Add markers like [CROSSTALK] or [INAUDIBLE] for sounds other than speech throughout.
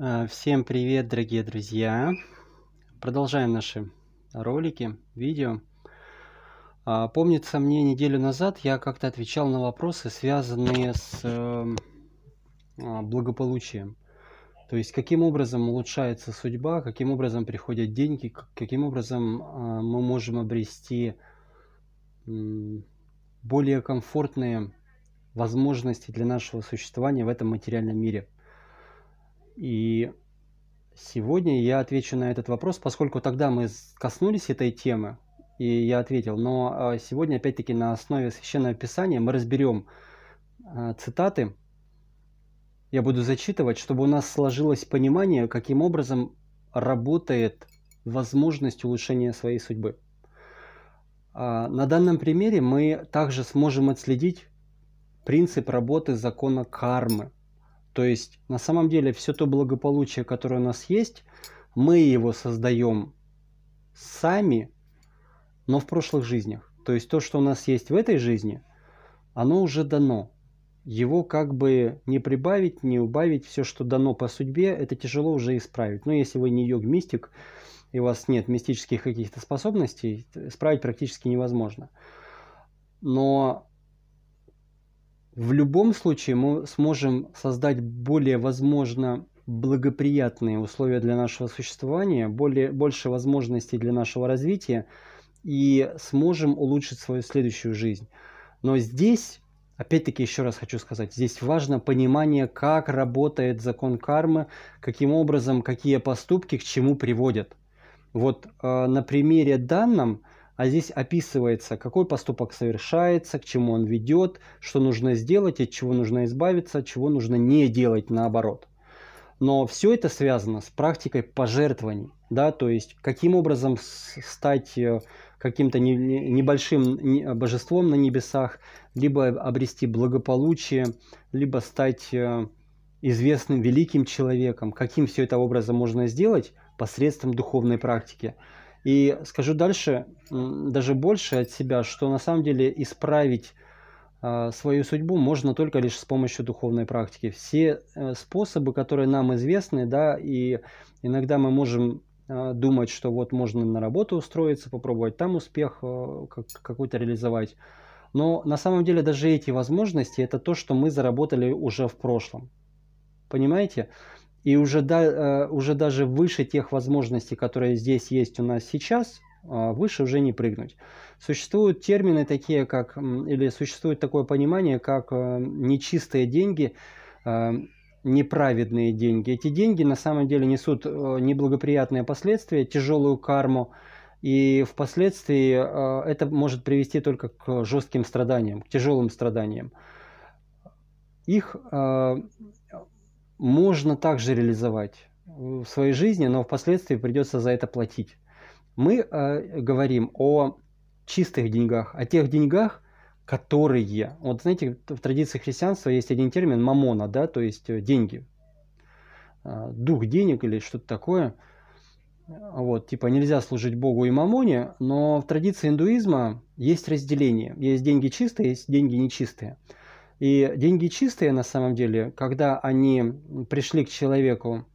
А, всем привет, дорогие друзья! Продолжаем наши ролики, видео. А, помнится мне неделю назад я как-то отвечал на вопросы, связанные с эм, а, благополучием. То есть, каким образом улучшается судьба, каким образом приходят деньги, каким образом мы можем обрести более комфортные возможности для нашего существования в этом материальном мире – и сегодня я отвечу на этот вопрос, поскольку тогда мы коснулись этой темы, и я ответил. Но а, сегодня, опять-таки, на основе Священного Писания мы разберем а, цитаты. Я буду зачитывать, чтобы у нас сложилось понимание, каким образом работает возможность улучшения своей судьбы. А, на данном примере мы также сможем отследить принцип работы закона кармы – то есть на самом деле все то благополучие, которое у нас есть, мы его создаем сами, но в прошлых жизнях. То есть то, что у нас есть в этой жизни, оно уже дано. Его как бы не прибавить, не убавить, все, что дано по судьбе, это тяжело уже исправить. Но если вы не йог-мистик, и у вас нет мистических каких-то способностей, исправить практически невозможно. Но в любом случае мы сможем создать более, возможно, благоприятные условия для нашего существования, более, больше возможностей для нашего развития и сможем улучшить свою следующую жизнь. Но здесь, опять-таки еще раз хочу сказать, здесь важно понимание, как работает закон кармы, каким образом, какие поступки к чему приводят. Вот э, на примере данном – а здесь описывается, какой поступок совершается, к чему он ведет, что нужно сделать, от чего нужно избавиться, от чего нужно не делать наоборот. Но все это связано с практикой пожертвований, да, то есть каким образом стать э, каким-то небольшим божеством на небесах, либо обрести благополучие, либо стать э, известным великим человеком. Каким все это образом можно сделать? Посредством духовной практики. И скажу дальше, даже больше от себя, что на самом деле исправить а, свою судьбу можно только лишь с помощью духовной практики. Все э, способы, которые нам известны, да, и иногда мы можем а, думать, что вот можно на работу устроиться, попробовать там успех э, какой-то реализовать. Но на самом деле даже эти возможности – это то, что мы заработали уже в прошлом. Понимаете? и уже, да, э, уже даже выше тех возможностей, которые здесь есть у нас сейчас, э, выше уже не прыгнуть. Существуют термины такие, как, или существует такое понимание, как э, нечистые деньги, неправедные деньги. Эти деньги на самом деле несут неблагоприятные последствия, тяжелую карму, и впоследствии это может привести только к жестким страданиям, к тяжелым страданиям. Их можно также реализовать в своей жизни, но впоследствии придется за это платить. Мы э, говорим о чистых деньгах, о тех деньгах, которые, вот знаете, в традиции христианства есть один термин мамона, да, то есть э, деньги, э, дух денег или что-то такое. Вот, типа нельзя служить Богу и мамоне, но в традиции индуизма есть разделение. Есть деньги чистые, есть деньги нечистые. И деньги чистые на самом деле, когда они пришли к человеку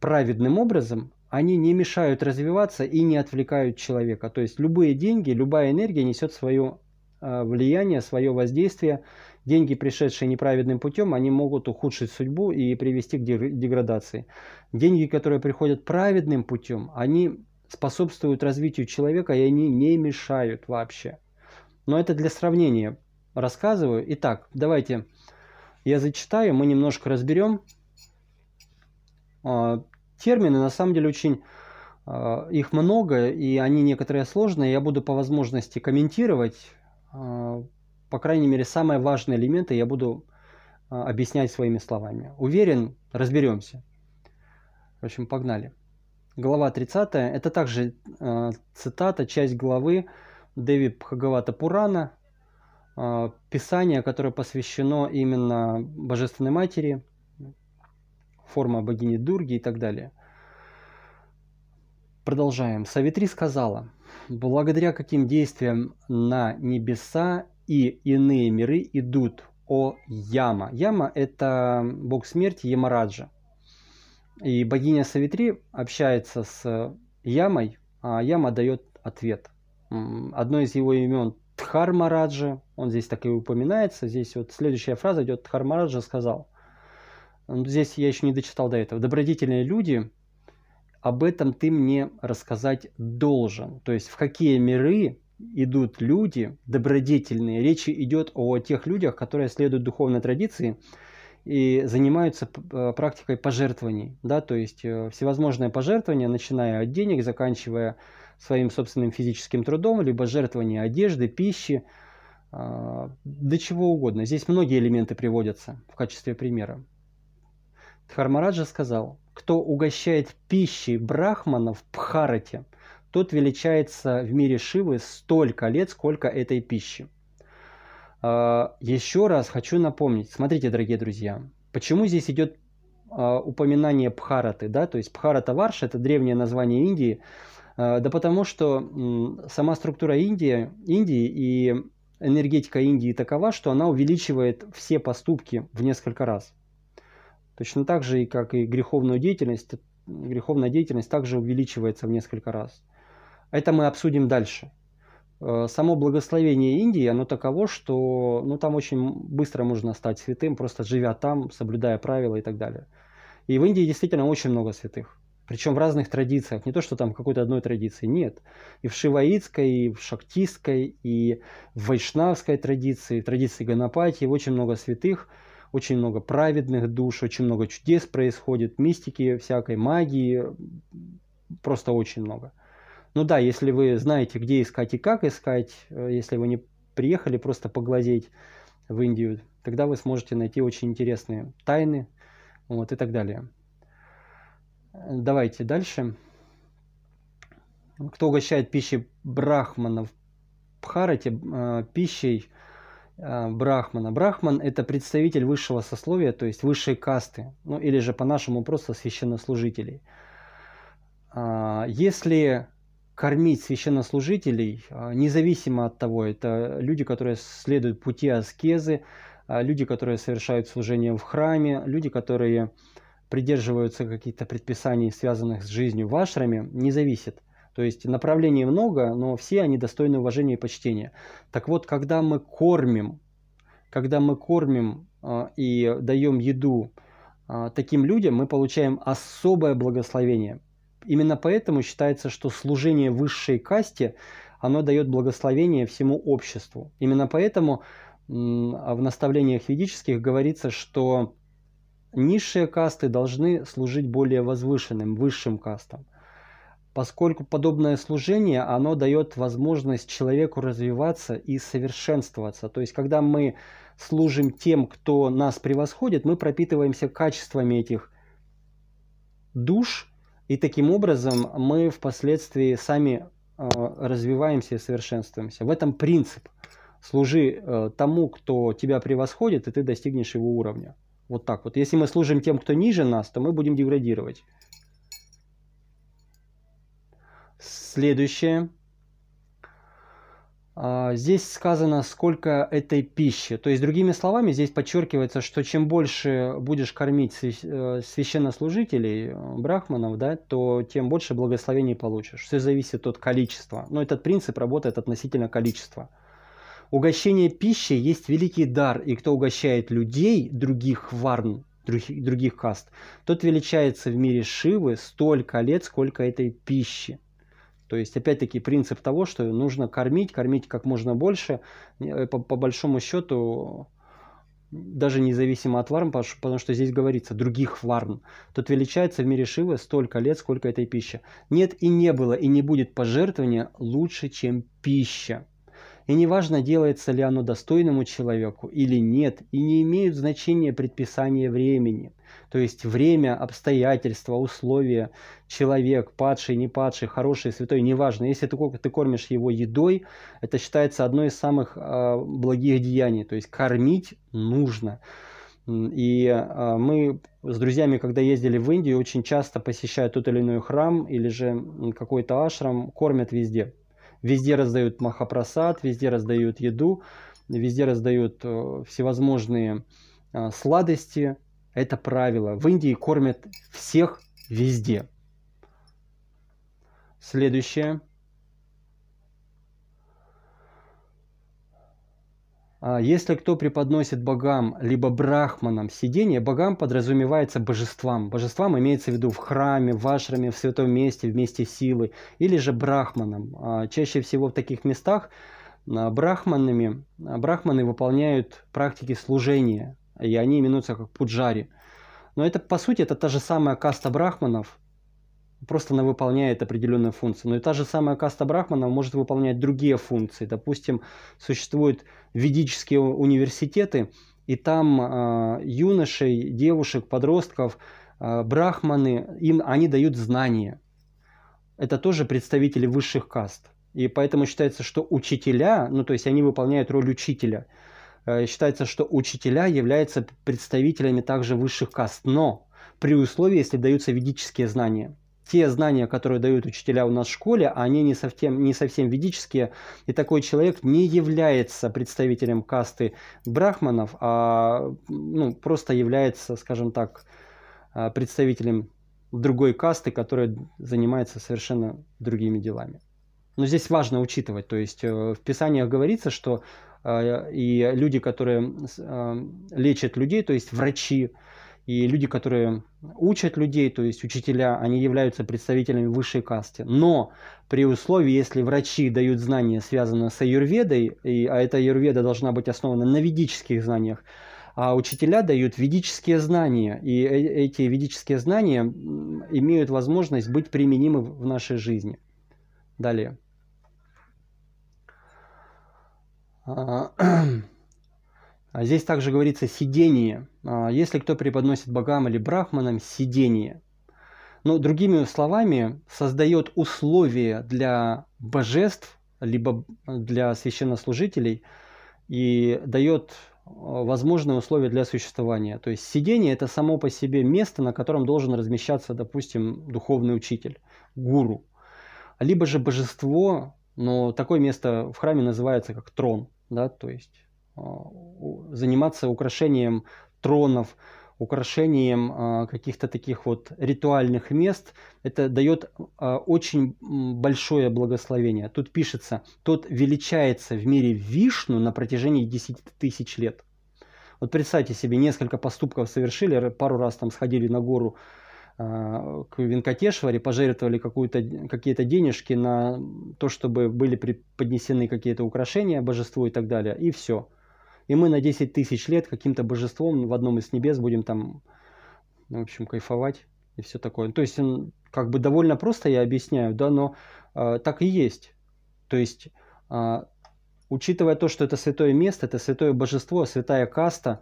праведным образом, они не мешают развиваться и не отвлекают человека. То есть любые деньги, любая энергия несет свое э, влияние, свое воздействие. Деньги, пришедшие неправедным путем, они могут ухудшить судьбу и привести к деградации. Деньги, которые приходят праведным путем, они способствуют развитию человека, и они не мешают вообще. Но это для сравнения рассказываю. Итак, давайте я зачитаю, мы немножко разберем. А, термины, на самом деле, очень... А, их много, и они некоторые сложные. Я буду по возможности комментировать. А, по крайней мере, самые важные элементы я буду объяснять своими словами. Уверен, разберемся. В общем, погнали. Глава 30. Это также цитата, часть главы Деви Пхагавата Пурана, Э, Писание, которое посвящено именно Божественной Матери, форма богини Дурги и так далее. Продолжаем. Савитри сказала, благодаря каким действиям на небеса и иные миры идут о Яма. Яма – это бог смерти Ямараджа. И богиня Савитри общается с Ямой, а Яма дает ответ. Одно из его имен Дхармараджи, он здесь так и упоминается, здесь вот следующая фраза идет, Дхармараджа сказал, здесь я еще не дочитал до этого, добродетельные люди, об этом ты мне рассказать должен. То есть в какие миры идут люди добродетельные. Речь идет о тех людях, которые следуют духовной традиции и занимаются э, практикой пожертвований. Да? То есть э, всевозможные пожертвования, начиная от денег, заканчивая своим собственным физическим трудом, либо жертвование одежды, пищи, а, до чего угодно. Здесь многие элементы приводятся в качестве примера. Тхармараджа сказал, кто угощает пищей брахманов в Бхарате, тот величается в мире Шивы столько лет, сколько этой пищи. А, еще раз хочу напомнить, смотрите, дорогие друзья, почему здесь идет а, упоминание Бхараты, да, то есть Бхарата Варша – это древнее название Индии, Э, да потому что сама структура Индии, Индии и энергетика Индии такова, что она увеличивает все поступки в несколько раз. Точно так же, и как и греховную деятельность, греховная деятельность также увеличивается в несколько раз. Это мы обсудим дальше. Э, само благословение Индии, оно таково, что ну, там очень быстро можно стать святым, просто живя там, соблюдая правила и так далее. И в Индии действительно очень много святых. Причем в разных традициях, не то, что там какой-то одной традиции, нет. И в шиваитской, и в шактистской, и в вайшнавской традиции, в традиции гонопатии очень много святых, очень много праведных душ, очень много чудес происходит, мистики, всякой магии, просто очень много. Ну да, если вы знаете, где искать и как искать, э, если вы не приехали просто поглазеть в Индию, тогда вы сможете найти очень интересные тайны вот, и так далее. Давайте дальше. Кто угощает пищей брахманов в Бхарате, э, пищей э, брахмана. Брахман – это представитель высшего сословия, то есть высшей касты, ну или же по-нашему просто священнослужителей. Э, если кормить священнослужителей, независимо от того, это люди, которые следуют пути аскезы, люди, которые совершают служение в храме, люди, которые придерживаются каких-то предписаний, связанных с жизнью в ашраме, не зависит. То есть направлений много, но все они достойны уважения и почтения. Так вот, когда мы кормим, когда мы кормим э, и даем еду э, таким людям, мы получаем особое благословение. Именно поэтому считается, что служение высшей касте, оно дает благословение всему обществу. Именно поэтому в наставлениях ведических говорится, что Низшие касты должны служить более возвышенным, высшим кастам, поскольку подобное служение, оно дает возможность человеку развиваться и совершенствоваться. То есть, когда мы служим тем, кто нас превосходит, мы пропитываемся качествами этих душ, и таким образом мы впоследствии сами э, развиваемся и совершенствуемся. В этом принцип. Служи э, тому, кто тебя превосходит, и ты достигнешь его уровня. Вот так вот. Если мы служим тем, кто ниже нас, то мы будем деградировать. Следующее. А, здесь сказано, сколько этой пищи. То есть, другими словами, здесь подчеркивается, что чем больше будешь кормить э, священнослужителей, э, брахманов, да, то тем больше благословений получишь. Все зависит от количества. Но этот принцип работает относительно количества. Угощение пищей есть великий дар, и кто угощает людей, других варн, других, других каст, тот величается в мире Шивы столько лет, сколько этой пищи. То есть, опять-таки, принцип того, что нужно кормить, кормить как можно больше, э, по, по большому счету, даже независимо от варм, потому что, потому что здесь говорится других варм. Тот величается в мире Шивы столько лет, сколько этой пищи. Нет и не было, и не будет пожертвования лучше, чем пища. И неважно, делается ли оно достойному человеку или нет, и не имеют значения предписания времени. То есть время, обстоятельства, условия, человек, падший, не падший, хороший, святой, неважно. Если ты, ты кормишь его едой, это считается одной из самых э, благих деяний. То есть кормить нужно. И а, мы с друзьями, когда ездили в Индию, очень часто посещают тот или иной храм или же какой-то ашрам, кормят везде. Везде раздают махапрасад, везде раздают еду, везде раздают э, всевозможные э, сладости. Это правило. В Индии кормят всех везде. Следующее – А, если кто преподносит богам, либо брахманам сидение, богам подразумевается божествам. Божествам имеется в виду в храме, в ашраме, в святом месте, в месте силы, или же брахманам. А, чаще всего в таких местах а, брахманами, брахманы выполняют практики служения, и они именуются как пуджари. Но это, по сути, это та же самая каста брахманов, просто она выполняет определенную функцию. Но и та же самая каста Брахмана может выполнять другие функции. Допустим, существуют ведические университеты, и там э, юношей, девушек, подростков, э, брахманы, им они дают знания. Это тоже представители высших каст. И поэтому считается, что учителя, ну то есть они выполняют роль учителя. Э, считается, что учителя являются представителями также высших каст, но при условии, если даются ведические знания – те знания, которые дают учителя у нас в школе, они не совсем, не совсем ведические, и такой человек не является представителем касты брахманов, а ну, просто является, скажем так, а, представителем другой касты, которая занимается совершенно другими делами. Но здесь важно учитывать, то есть э, в Писаниях говорится, что э, и люди, которые э, лечат людей, то есть врачи, и люди, которые учат людей, то есть учителя, они являются представителями высшей касты. Но при условии, если врачи дают знания, связанные с аюрведой, и, а эта аюрведа должна быть основана на ведических знаниях, а учителя дают ведические знания, и э, эти ведические знания имеют возможность быть применимы в нашей жизни. Далее. А, [CLEARS THROAT] А здесь также говорится сидение. А если кто преподносит богам или брахманам, сидение. Но ну, другими словами, создает условия для божеств, либо для священнослужителей, и дает э, возможные условия для существования. То есть сидение – это само по себе место, на котором должен размещаться, допустим, духовный учитель, гуру. Либо же божество, но такое место в храме называется как трон, да, то есть а, заниматься украшением тронов, украшением а, каких-то таких вот ритуальных мест, это дает а, очень большое благословение. Тут пишется, тот величается в мире Вишну на протяжении 10 тысяч лет. Вот представьте себе, несколько поступков совершили, пару раз там сходили на гору к Венкатешваре, пожертвовали какие-то денежки на то, чтобы были преподнесены какие-то украшения божеству и так далее, и все – и мы на 10 тысяч лет каким-то божеством в одном из небес будем там, в общем, кайфовать и все такое. То есть, как бы довольно просто я объясняю, да, но э, так и есть. То есть, э, учитывая то, что это святое место, это святое божество, святая каста,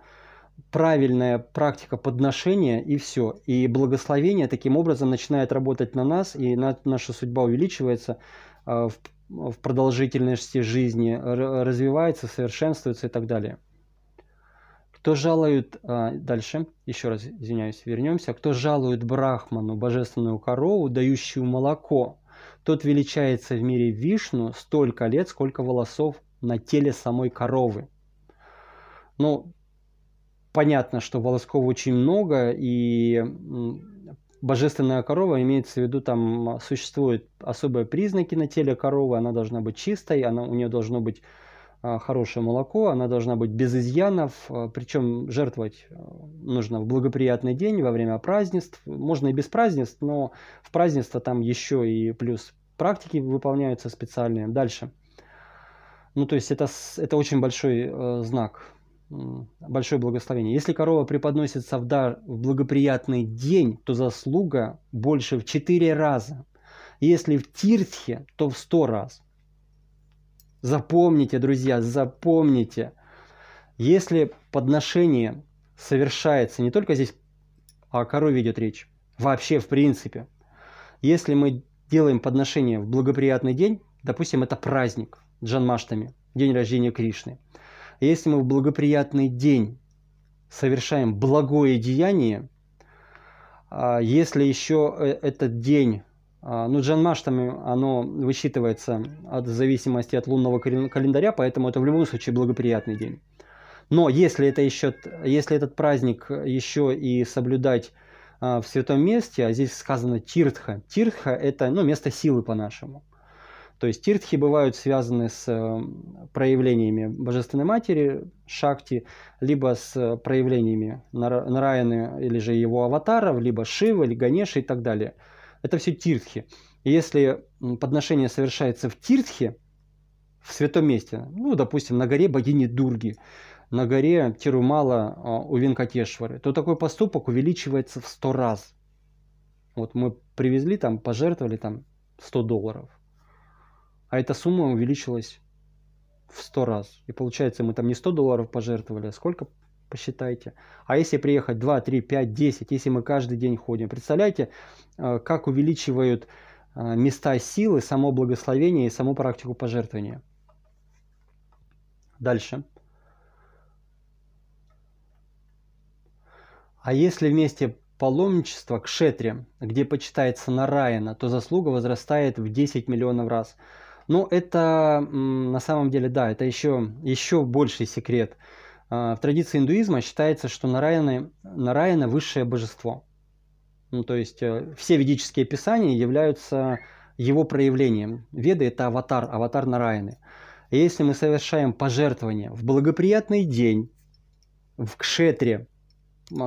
правильная практика подношения и все. И благословение таким образом начинает работать на нас, и на, наша судьба увеличивается э, в ну, в продолжительности жизни, развивается, совершенствуется и так далее. Кто жалует, а, дальше, еще раз извиняюсь, вернемся, кто жалует брахману божественную корову, дающую молоко, тот величается в мире Вишну столько лет, сколько волосов на теле самой коровы. Ну, понятно, что волосков очень много, и божественная корова имеется в виду, там а, существуют особые признаки на теле коровы, она должна быть чистой, она, у нее должно быть а, хорошее молоко, она должна быть без изъянов, а, причем жертвовать нужно в благоприятный день, во время празднеств, можно и без празднеств, но в празднество там еще и плюс практики выполняются специальные. Дальше. Ну, то есть это, это очень большой э, знак большое благословение. Если корова преподносится в дар в благоприятный день, то заслуга больше в 4 раза. Если в Тирсхе, то в 100 раз. Запомните, друзья, запомните. Если подношение совершается, не только здесь а о корове идет речь, вообще в принципе. Если мы делаем подношение в благоприятный день, допустим, это праздник Джанмаштами, день рождения Кришны – если мы в благоприятный день совершаем благое деяние, а, если еще э, этот день, а, ну Джанмаштами оно высчитывается от зависимости от лунного календаря, поэтому это в любом случае благоприятный день. Но если, это еще, если этот праздник еще и соблюдать а, в святом месте, а здесь сказано тиртха. Тиртха – это ну, место силы по-нашему. То есть тиртхи бывают связаны с э, проявлениями Божественной Матери, Шакти, либо с проявлениями Нараяны или же его аватаров, либо Шивы, или Ганеши и так далее. Это все тиртхи. И если подношение совершается в тиртхе, в святом месте, ну, допустим, на горе богини Дурги, на горе Тирумала а, у Винкатешвары, то такой поступок увеличивается в сто раз. Вот мы привезли там, пожертвовали там 100 долларов а эта сумма увеличилась в 100 раз. И получается, мы там не 100 долларов пожертвовали, а сколько, посчитайте. А если приехать 2, 3, 5, 10, если мы каждый день ходим, представляете, э, как увеличивают э, места силы, само благословение и саму практику пожертвования. Дальше. А если вместе паломничество к Шетре, где почитается Нараяна, то заслуга возрастает в 10 миллионов раз – но ну, это на самом деле, да, это еще, еще больший секрет. А, в традиции индуизма считается, что Нараяны Нараяна высшее божество. Ну, то есть э, все ведические писания являются его проявлением. Веды – это аватар, аватар Нараяны. И если мы совершаем пожертвование в благоприятный день, в кшетре,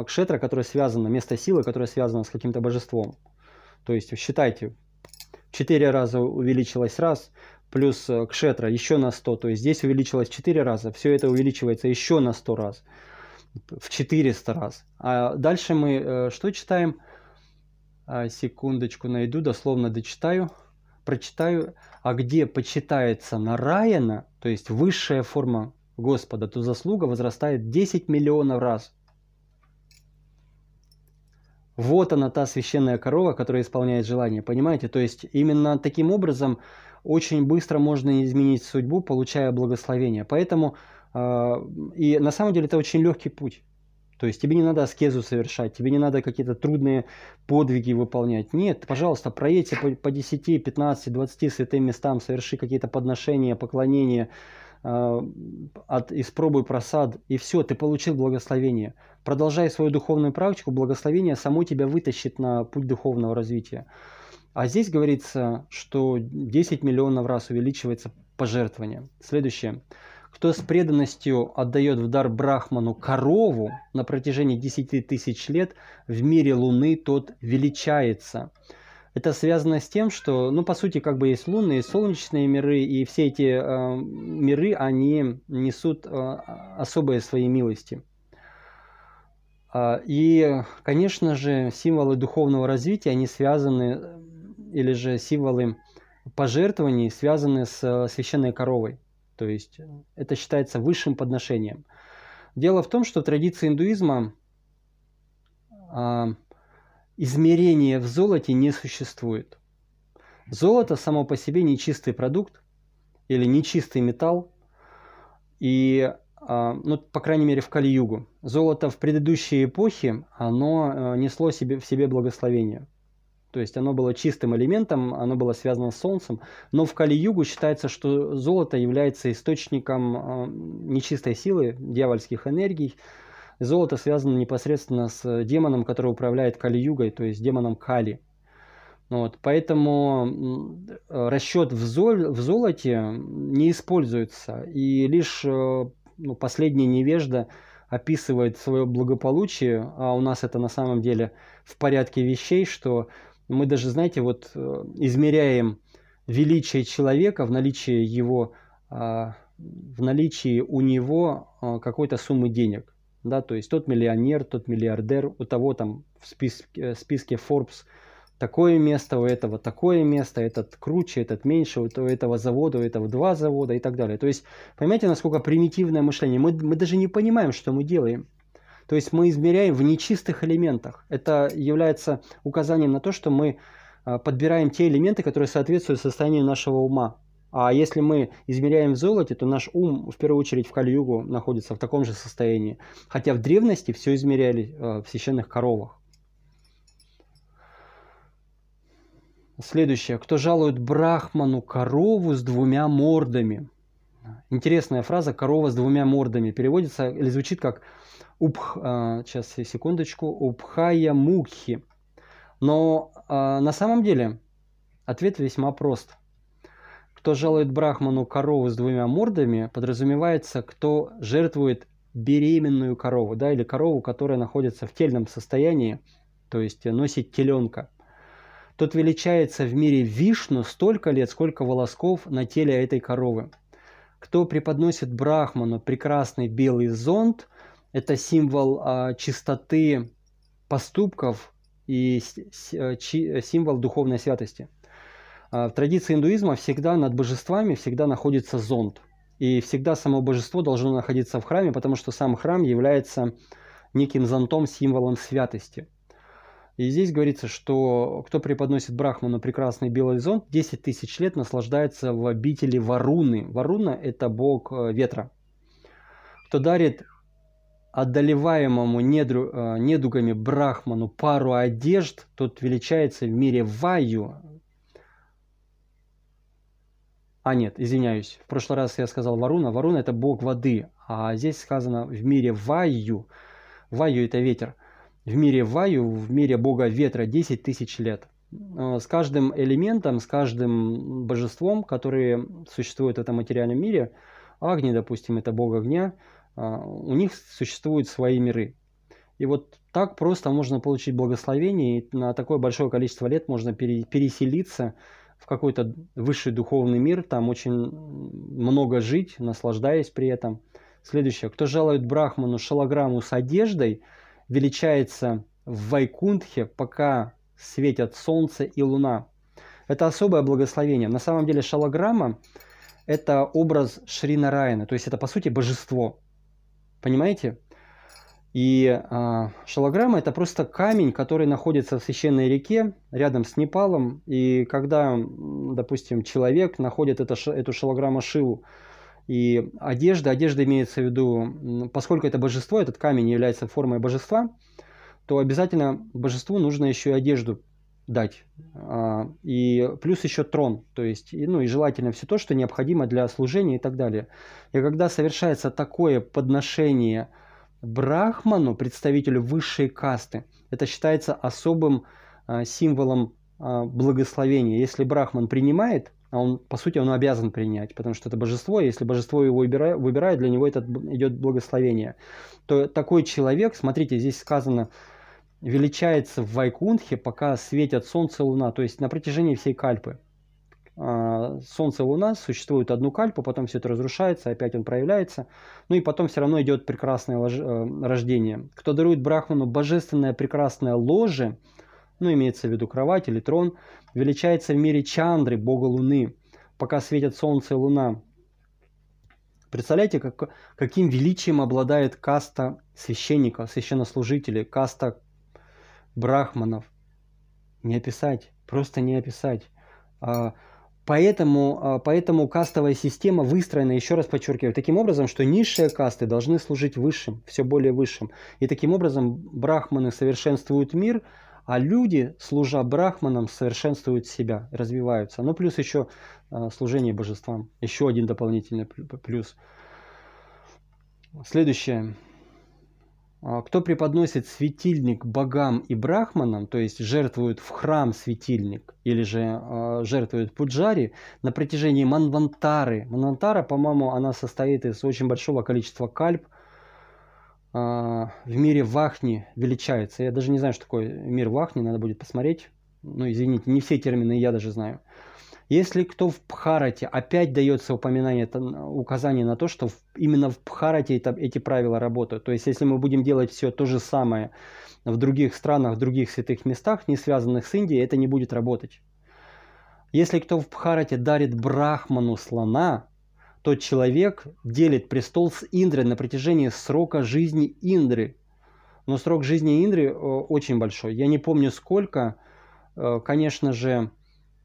кшетра, которая связана место силы, которое связано с каким-то божеством, то есть считайте, четыре раза увеличилось раз – плюс э, кшетра еще на 100, то есть здесь увеличилось 4 раза, все это увеличивается еще на 100 раз, в 400 раз. А дальше мы э, что читаем? А, секундочку найду, дословно дочитаю, прочитаю. А где почитается нараена, то есть высшая форма Господа, то заслуга возрастает 10 миллионов раз. Вот она, та священная корова, которая исполняет желание, понимаете? То есть именно таким образом очень быстро можно изменить судьбу, получая благословение. Поэтому, а, и на самом деле это очень легкий путь. То есть тебе не надо аскезу совершать, тебе не надо какие-то трудные подвиги выполнять. Нет, пожалуйста, проедься по, по 10, 15, 20 святым местам, соверши какие-то подношения, поклонения, э, от, испробуй просад, и все, ты получил благословение. Продолжай свою духовную практику, благословение само тебя вытащит на путь духовного развития. А здесь говорится, что 10 миллионов раз увеличивается пожертвование. Следующее. Кто с преданностью отдает в дар Брахману корову на протяжении 10 тысяч лет, в мире Луны тот величается. Это связано с тем, что, ну, по сути, как бы есть лунные, солнечные миры, и все эти э, миры, они несут э, особые свои милости. А, и, конечно же, символы духовного развития, они связаны или же символы пожертвований связанные с э, священной коровой. То есть э, это считается высшим подношением. Дело в том, что в традиции индуизма а, измерение в золоте не существует. Золото само по себе нечистый продукт или нечистый металл. И, а, ну, по крайней мере, в Кали-Югу. Золото в предыдущей эпохе, оно э, несло себе, в себе благословение. То есть оно было чистым элементом, оно было связано с Солнцем. Но в Кали-Югу считается, что золото является источником э, нечистой силы, дьявольских энергий. Золото связано непосредственно с демоном, который управляет Кали-Югой, то есть демоном Кали. Вот, поэтому расчет в, зол, в золоте не используется. И лишь э, ну, последняя невежда описывает свое благополучие, а у нас это на самом деле в порядке вещей, что мы даже, знаете, вот э, измеряем величие человека в наличии его, а, в наличии у него а, какой-то суммы денег. Да, то есть тот миллионер, тот миллиардер, у того там в списке, э, в списке Forbes такое место, у этого такое место, этот круче, этот меньше, у этого завода, у этого два завода и так далее. То есть, понимаете, насколько примитивное мышление. Мы, мы даже не понимаем, что мы делаем. То есть мы измеряем в нечистых элементах. Это является указанием на то, что мы а, подбираем те элементы, которые соответствуют состоянию нашего ума. А если мы измеряем в золоте, то наш ум в первую очередь в кальюгу находится в таком же состоянии. Хотя в древности все измеряли а, в священных коровах. Следующее. Кто жалует брахману корову с двумя мордами? Интересная фраза «корова с двумя мордами» переводится или звучит как Убх, а, сейчас, секундочку, Убхая Мукхи. Но а, на самом деле ответ весьма прост. Кто жалует брахману корову с двумя мордами, подразумевается, кто жертвует беременную корову, да, или корову, которая находится в тельном состоянии, то есть носит теленка. Тот величается в мире Вишну столько лет, сколько волосков на теле этой коровы. Кто преподносит брахману прекрасный белый зонт – это символ а, чистоты поступков и с, э, чи, э, символ духовной святости. А, в традиции индуизма всегда над божествами всегда находится зонт. И всегда само божество должно находиться в храме, потому что сам храм является неким зонтом, символом святости. И здесь говорится, что кто преподносит Брахману прекрасный белый зонт, 10 тысяч лет наслаждается в обители Варуны. Варуна – это бог э, ветра. Кто дарит одолеваемому недру, э, недугами Брахману пару одежд, тот величается в мире Ваю. А нет, извиняюсь, в прошлый раз я сказал Варуна. Варуна – это бог воды, а здесь сказано в мире Ваю. Ваю – это ветер. В мире Ваю, в мире бога ветра 10 тысяч лет. Э, с каждым элементом, с каждым божеством, которые существуют в этом материальном мире, Агни, допустим, это бог огня – а, у них существуют свои миры. И вот так просто можно получить благословение, и на такое большое количество лет можно переселиться в какой-то высший духовный мир, там очень много жить, наслаждаясь при этом. Следующее. Кто жалует Брахману шалограмму с одеждой, величается в Вайкунтхе, пока светят солнце и луна. Это особое благословение. На самом деле шалограмма – это образ Шри Нараяна, то есть это, по сути, божество. Понимаете? И э, шалограмма – это просто камень, который находится в священной реке, рядом с Непалом. И когда, допустим, человек находит это, эту шалограмму Шиву, и одежда, одежда имеется в виду, поскольку это божество, этот камень является формой божества, то обязательно божеству нужно еще и одежду дать. А, и плюс еще трон, то есть, ну и желательно все то, что необходимо для служения и так далее. И когда совершается такое подношение брахману, представителю высшей касты, это считается особым а, символом а, благословения. Если брахман принимает, а он, по сути, он обязан принять, потому что это божество, и если божество его выбирает, выбирает для него это идет благословение, то такой человек, смотрите, здесь сказано, величается в Вайкунхе, пока светят Солнце и Луна, то есть на протяжении всей Кальпы. А, Солнце и Луна существует одну кальпу, потом все это разрушается, опять он проявляется, ну и потом все равно идет прекрасное э, рождение. Кто дарует Брахману божественное прекрасное ложе, ну имеется в виду кровать или трон, величается в мире Чандры, бога Луны, пока светят Солнце и Луна. Представляете, как, каким величием обладает каста священников, священнослужителей, каста брахманов. Не описать, просто не описать. А, поэтому, а, поэтому кастовая система выстроена, еще раз подчеркиваю, таким образом, что низшие касты должны служить высшим, все более высшим. И таким образом брахманы совершенствуют мир, а люди, служа брахманам, совершенствуют себя, развиваются. Ну, плюс еще а, служение божествам. Еще один дополнительный плюс. Следующее. А, кто преподносит светильник богам и брахманам, то есть жертвует в храм светильник или же э, а, жертвует пуджари на протяжении манвантары. Манвантара, по-моему, она состоит из очень большого количества кальп. Э, в мире Вахни величается. Я даже не знаю, что такое мир Вахни, надо будет посмотреть. Ну, извините, не все термины я даже знаю. Э, если кто в Пхарате опять дается упоминание, указание на то, что именно в Пхарате это, эти правила работают. То есть, если мы будем делать все то же самое в других странах, в других святых местах, не связанных с Индией, это не будет работать. Если кто в Пхарате дарит брахману слона, тот человек делит престол с Индрой на протяжении срока жизни Индры. Но срок жизни Индры э, очень большой. Я не помню сколько. Э, конечно же,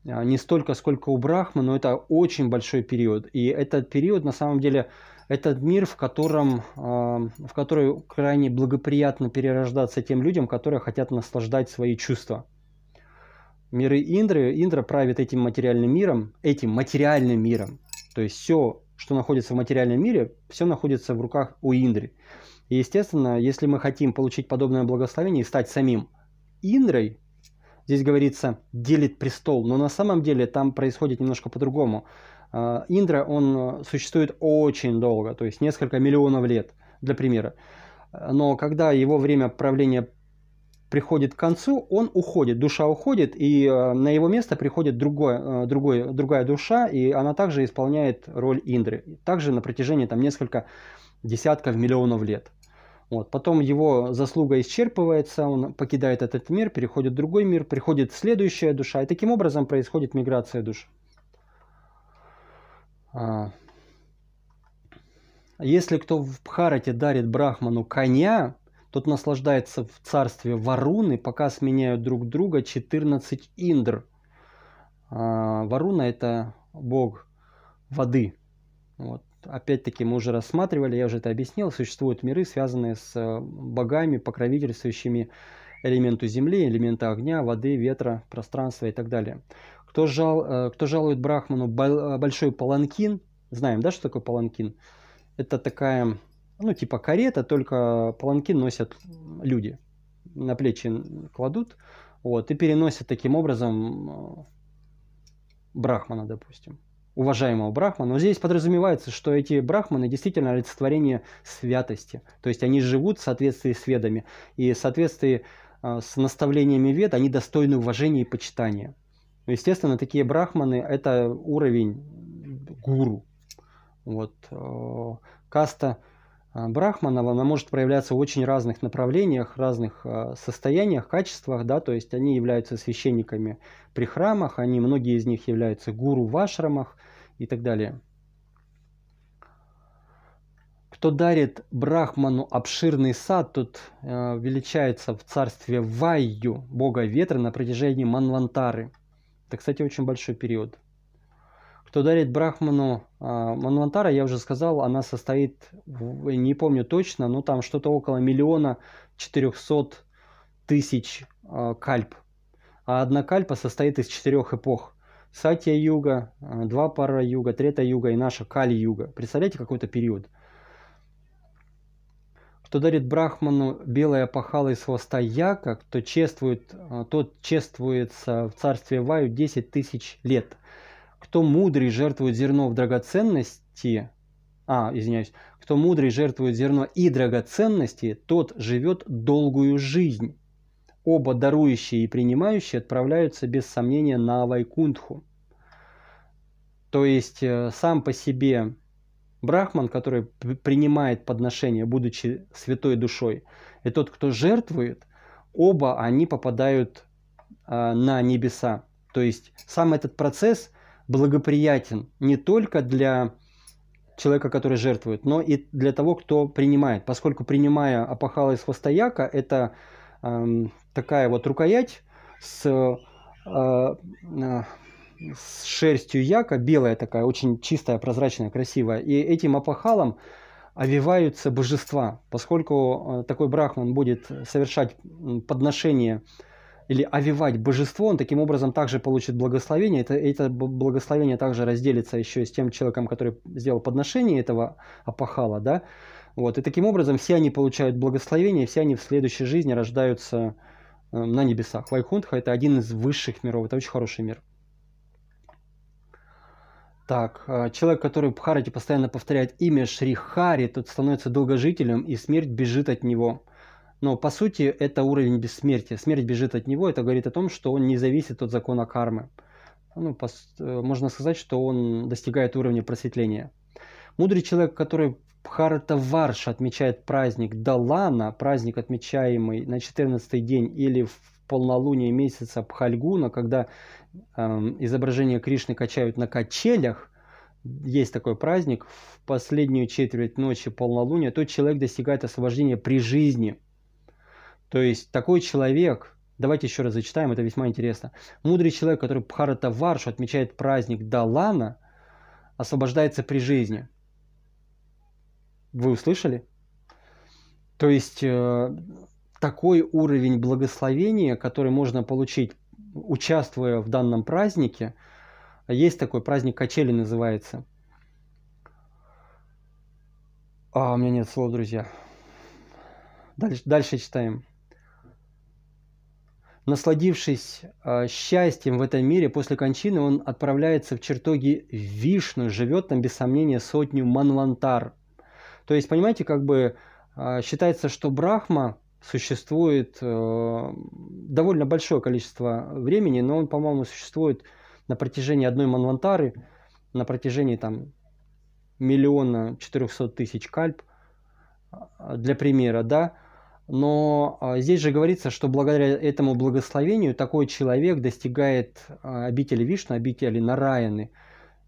а, не столько, сколько у Брахмы, но это очень большой период. И этот период, на самом деле, этот мир, в котором, а, в который крайне благоприятно перерождаться тем людям, которые хотят наслаждать свои чувства. Миры Индры, Индра правит этим материальным миром, этим материальным миром. То есть все, что находится в материальном мире, все находится в руках у Индры. И естественно, если мы хотим получить подобное благословение и стать самим Индрой, Здесь говорится, делит престол, но на самом деле там происходит немножко по-другому. А, Индра, он э, существует очень долго, то есть несколько миллионов лет, для примера. Но когда его время правления приходит к концу, он уходит, душа уходит, и э, на его место приходит другой, э, другой, другая душа, и она также исполняет роль Индры. Также на протяжении там несколько десятков миллионов лет. Вот. Потом его заслуга исчерпывается, он покидает этот мир, переходит в другой мир, приходит следующая душа, и таким образом происходит миграция душ. А, если кто в Бхарате дарит Брахману коня, тот наслаждается в царстве Варуны, пока сменяют друг друга 14 индр. А, Варуна – это бог воды. Вот. Опять-таки, мы уже рассматривали, я уже это объяснил, существуют миры, связанные с э, богами, покровительствующими элементу земли, элемента огня, воды, ветра, пространства и так далее. Кто, жал, э, кто жалует Брахману э, большой паланкин, знаем, да, что такое паланкин? Это такая, ну, типа карета, только паланкин носят люди. На плечи кладут, вот, и переносят таким образом Брахмана, допустим уважаемого брахмана. Но здесь подразумевается, что эти брахманы действительно олицетворение святости. То есть они живут в соответствии с ведами. И в соответствии э, с наставлениями вед они достойны уважения и почитания. Ну, естественно, такие брахманы – это уровень гуру. Вот. Э, каста э, брахманов, она может проявляться в очень разных направлениях, разных состояниях, качествах, да, то есть они являются священниками при храмах, они, многие из них являются гуру в ашрамах, и так далее. Кто дарит Брахману обширный сад, тот э, величается в царстве Вайю, бога ветра, на протяжении Манвантары. Это, кстати, очень большой период. Кто дарит Брахману э, Манвантара, я уже сказал, она состоит, в, не помню точно, но там что-то около миллиона четырехсот тысяч э, кальп. А одна кальпа состоит из четырех эпох – Сатья Юга, э, два пара Юга, третья Юга и наша Кали Юга. Представляете, какой-то период. Кто дарит Брахману белое пахало из хвоста яка, кто чествует, э, тот чествуется в царстве Ваю 10 тысяч лет. Кто мудрый жертвует зерно в драгоценности, а, извиняюсь, кто мудрый жертвует зерно и драгоценности, тот живет долгую жизнь. Оба дарующие и принимающие отправляются без сомнения на Вайкунтху. То есть э, сам по себе Брахман, который принимает подношение, будучи святой душой, и тот, кто жертвует, оба они попадают э, на небеса. То есть сам этот процесс благоприятен не только для человека, который жертвует, но и для того, кто принимает. Поскольку принимая опахала из хвостояка, это Эм, такая вот рукоять с, э, э, с шерстью яка, белая такая, очень чистая, прозрачная, красивая. И этим опахалом овиваются божества, поскольку э, такой брахман будет совершать подношение или овивать божество, он таким образом также получит благословение. Это, это благословение также разделится еще и с тем человеком, который сделал подношение этого апахала, да, вот. И таким образом все они получают благословение, все они в следующей жизни рождаются э, на небесах. Вайкунтха – это один из высших миров, это очень хороший мир. Так, э, человек, который в Бхарате постоянно повторяет имя Шри Хари, тот становится долгожителем, и смерть бежит от него. Но по сути это уровень бессмертия. Смерть бежит от него, это говорит о том, что он не зависит от закона кармы. Ну, э, можно сказать, что он достигает уровня просветления. Мудрый человек, который Бхаратаварш отмечает праздник Далана, праздник, отмечаемый на 14 день или в полнолуние месяца Пхальгуна, когда э, изображение Кришны качают на качелях, есть такой праздник, в последнюю четверть ночи полнолуния, тот человек достигает освобождения при жизни. То есть такой человек, давайте еще раз зачитаем, это весьма интересно, мудрый человек, который Пхарата Варшу отмечает праздник Далана, освобождается при жизни – вы услышали? То есть э, такой уровень благословения, который можно получить, участвуя в данном празднике, есть такой праздник качели называется. А, у меня нет слов, друзья. Дальше, дальше читаем. Насладившись э, счастьем в этом мире, после кончины он отправляется в чертоги Вишну, живет там, без сомнения, сотню манвантар, то есть, понимаете, как бы а, считается, что Брахма существует э, довольно большое количество времени, но он, по-моему, существует на протяжении одной манвантары, на протяжении там миллиона четырехсот тысяч кальп, а, для примера, да, но а, здесь же говорится, что благодаря этому благословению такой человек достигает обители Вишну, обители Нараяны,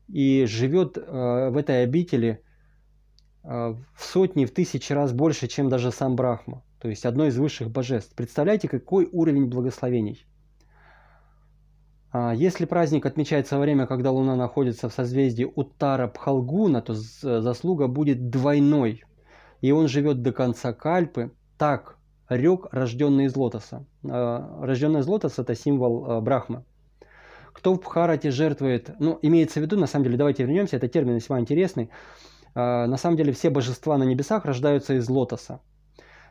и живет э, в этой обители а, в сотни, в тысячи раз больше, чем даже сам Брахма, то есть одно из высших божеств. Представляете, какой уровень благословений? А, если праздник отмечается во время, когда Луна находится в созвездии Уттара Пхалгуна, то э, заслуга будет двойной, и он живет до конца Кальпы, так рек, рожденный из лотоса. А, рожденный из лотоса – это символ Брахмы. Кто в Пхарате жертвует, ну, имеется в виду, на самом деле, давайте вернемся, это термин весьма интересный, Э, на самом деле все божества на небесах рождаются из лотоса.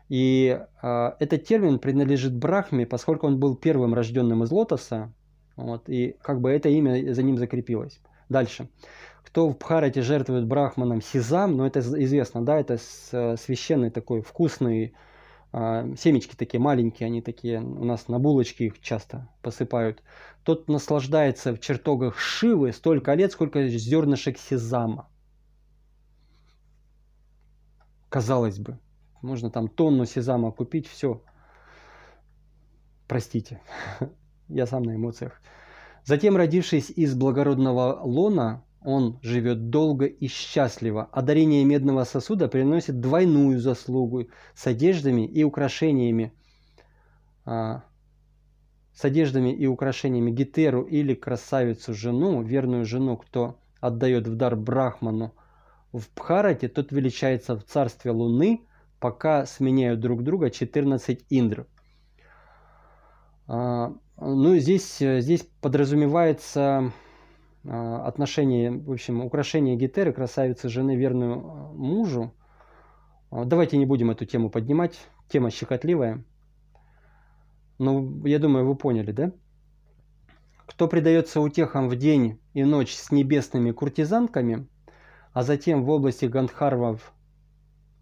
И э, этот термин принадлежит Брахме, поскольку он был первым рожденным из лотоса, вот, и как бы это имя за ним закрепилось. Дальше. Кто в Бхарате жертвует брахманом сизам, ну это известно, да, это э, священный такой вкусный, э, семечки такие маленькие, они такие, у нас на булочки их часто посыпают. Тот наслаждается в чертогах Шивы столько лет, сколько зернышек сизама. Казалось бы, можно там тонну сезама купить, все. Простите, [LAUGHS] я сам на эмоциях. Затем, родившись из благородного лона, он живет долго и счастливо, а дарение медного сосуда приносит двойную заслугу с одеждами и украшениями, а, с одеждами и украшениями гетеру или красавицу жену, верную жену, кто отдает в дар брахману, в Бхарате тот величается в царстве Луны, пока сменяют друг друга 14 индр. А, ну, здесь, э, здесь подразумевается а, отношение, в общем, украшение гетеры, красавицы, жены, верную а, мужу. Давайте не будем эту тему поднимать, тема щекотливая. Ну, я думаю, вы поняли, да? Кто предается утехам в день и ночь с небесными куртизанками – а затем в области Гандхарвов.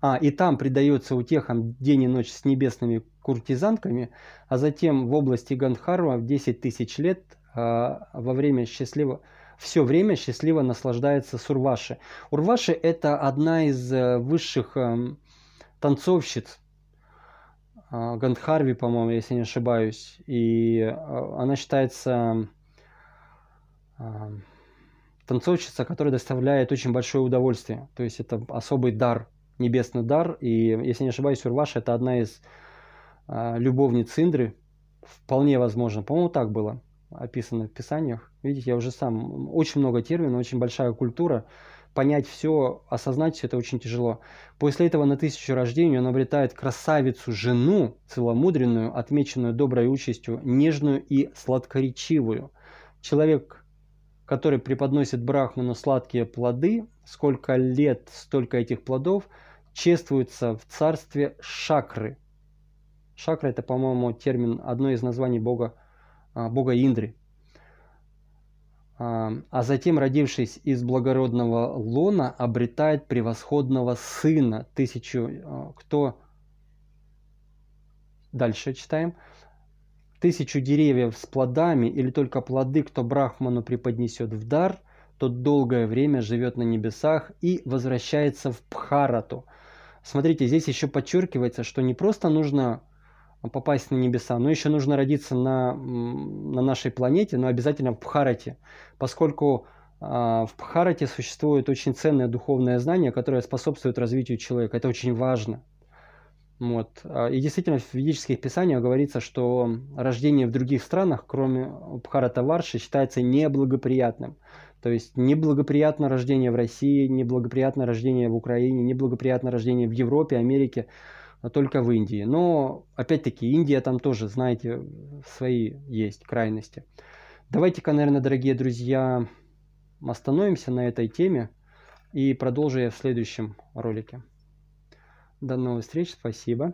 А, и там предается утехам день и ночь с небесными куртизанками, а затем в области Гандхарвов 10 тысяч лет а, во время счастливо все время счастливо наслаждается сурваши Урваши. это одна из э, высших э, танцовщиц а, Гандхарви, по-моему, если не ошибаюсь. И э, она считается эм, танцовщица, которая доставляет очень большое удовольствие. То есть это особый дар, небесный дар. И, если не ошибаюсь, Урваш это одна из э, любовниц Индры. Вполне возможно. По-моему, так было описано в писаниях. Видите, я уже сам... Очень много терминов, очень большая культура. Понять все, осознать все это очень тяжело. После этого на тысячу рождений он обретает красавицу, жену, целомудренную, отмеченную доброй участью, нежную и сладкоречивую. Человек который преподносит Брахману сладкие плоды, сколько лет, столько этих плодов, чествуется в царстве Шакры. Шакра – это, по-моему, термин, одно из названий бога, а, бога Индры. А, а затем, родившись из благородного лона, обретает превосходного сына, тысячу, а, кто... Дальше читаем – тысячу деревьев с плодами или только плоды, кто Брахману преподнесет в дар, тот долгое время живет на небесах и возвращается в Пхарату. Смотрите, здесь еще подчеркивается, что не просто нужно попасть на небеса, но еще нужно родиться на, на нашей планете, но обязательно в Пхарате, поскольку а, в Пхарате существует очень ценное духовное знание, которое способствует развитию человека. Это очень важно. Вот. А, и действительно, в ведических писаниях говорится, что рождение в других странах, кроме Бхарата Варши, считается неблагоприятным. То есть неблагоприятно рождение в России, неблагоприятно рождение в Украине, неблагоприятно рождение в Европе, Америке, а только в Индии. Но, опять-таки, Индия там тоже, знаете, свои есть крайности. Давайте-ка, наверное, дорогие друзья, остановимся на этой теме и продолжим в следующем ролике. До новых встреч. Спасибо.